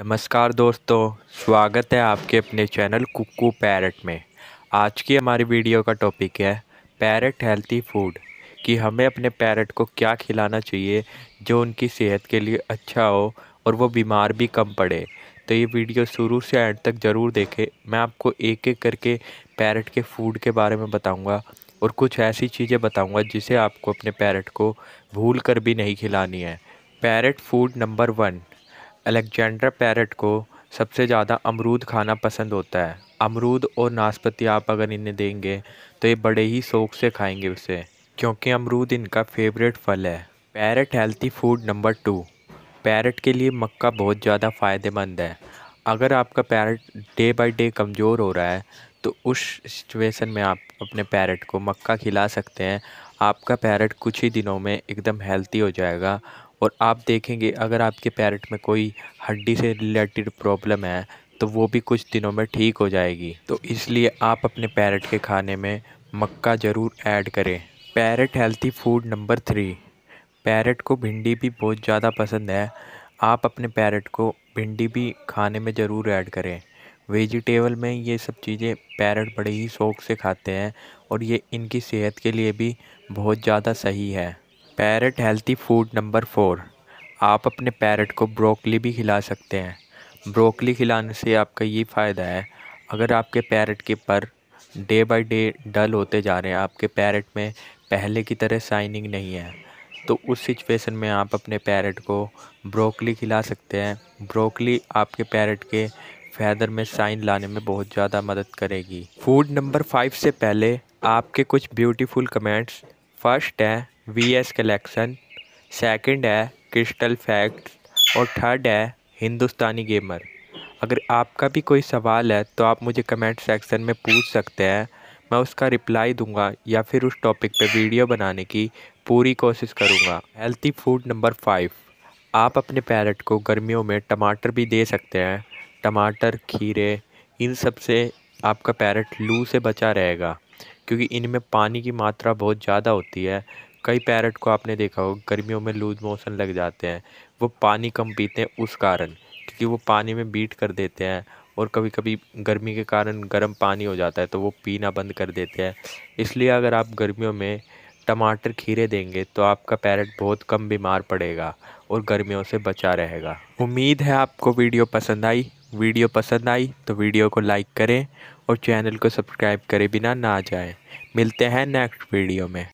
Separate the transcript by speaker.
Speaker 1: नमस्कार दोस्तों स्वागत है आपके अपने चैनल कुकू पैरट में आज की हमारी वीडियो का टॉपिक है पैरट हेल्थी फूड कि हमें अपने पैरट को क्या खिलाना चाहिए जो उनकी सेहत के लिए अच्छा हो और वो बीमार भी कम पड़े तो ये वीडियो शुरू से एंड तक ज़रूर देखें मैं आपको एक एक करके पैरट के फूड के बारे में बताऊँगा और कुछ ऐसी चीज़ें बताऊँगा जिसे आपको अपने पैरट को भूल कर भी नहीं खिलानी है parrot food number one Alexander parrot को सबसे ज़्यादा अमरूद खाना पसंद होता है अमरूद और नाशपति आप अगर इन्हें देंगे तो ये बड़े ही शौक से खाएंगे उसे क्योंकि अमरूद इनका फेवरेट फल है parrot healthy food number two parrot के लिए मक्का बहुत ज़्यादा फ़ायदेमंद है अगर आपका पैरट डे बाय डे कमज़ोर हो रहा है तो उस सिचुएशन में आप अपने पैरट को मक्का खिला सकते हैं आपका पैरट कुछ ही दिनों में एकदम हेल्थी हो जाएगा और आप देखेंगे अगर आपके पैरट में कोई हड्डी से रिलेटेड प्रॉब्लम है तो वो भी कुछ दिनों में ठीक हो जाएगी तो इसलिए आप अपने पैरट के खाने में मक्का ज़रूर ऐड करें parrot healthy food number three parrot को भिंडी भी बहुत ज़्यादा पसंद है आप अपने पैरट को भिंडी भी खाने में ज़रूर ऐड करें वेजिटेबल में ये सब चीज़ें पैरट बड़े ही शौक से खाते हैं और ये इनकी सेहत के लिए भी बहुत ज़्यादा सही है parrot healthy food number four आप अपने पैरट को ब्रोकली भी खिला सकते हैं ब्रोकली खिलाने से आपका ये फ़ायदा है अगर आपके पैरट के पर डे बाय डे डल होते जा रहे हैं आपके पैरट में पहले की तरह साइनिंग नहीं है तो उस सिचुएशन में आप अपने पैरट को ब्रोकली खिला सकते हैं ब्रोकली आपके पैरट के फैदर में साइन लाने में बहुत ज़्यादा मदद करेगी फूड नंबर फाइव से पहले आपके कुछ ब्यूटीफुल कमेंट्स फर्स्ट है वी एस कलेक्शन सेकंड है क्रिस्टल फैक्ट्स और थर्ड है हिंदुस्तानी गेमर अगर आपका भी कोई सवाल है तो आप मुझे कमेंट सेक्शन में पूछ सकते हैं मैं उसका रिप्लाई दूंगा या फिर उस टॉपिक पे वीडियो बनाने की पूरी कोशिश करूंगा हेल्थी फूड नंबर फाइव आप अपने पैरट को गर्मियों में टमाटर भी दे सकते हैं टमाटर खीरे इन सब से आपका पैरट लू से बचा रहेगा क्योंकि इनमें पानी की मात्रा बहुत ज़्यादा होती है कई पैरट को आपने देखा हो गर्मियों में लूज मोशन लग जाते हैं वो पानी कम पीते हैं उस कारण क्योंकि वो पानी में बीट कर देते हैं और कभी कभी गर्मी के कारण गर्म पानी हो जाता है तो वो पीना बंद कर देते हैं इसलिए अगर आप गर्मियों में टमाटर खीरे देंगे तो आपका पैरट बहुत कम बीमार पड़ेगा और गर्मियों से बचा रहेगा उम्मीद है आपको वीडियो पसंद आई वीडियो पसंद आई तो वीडियो को लाइक करें और चैनल को सब्सक्राइब करें बिना ना जाएं मिलते हैं नेक्स्ट वीडियो में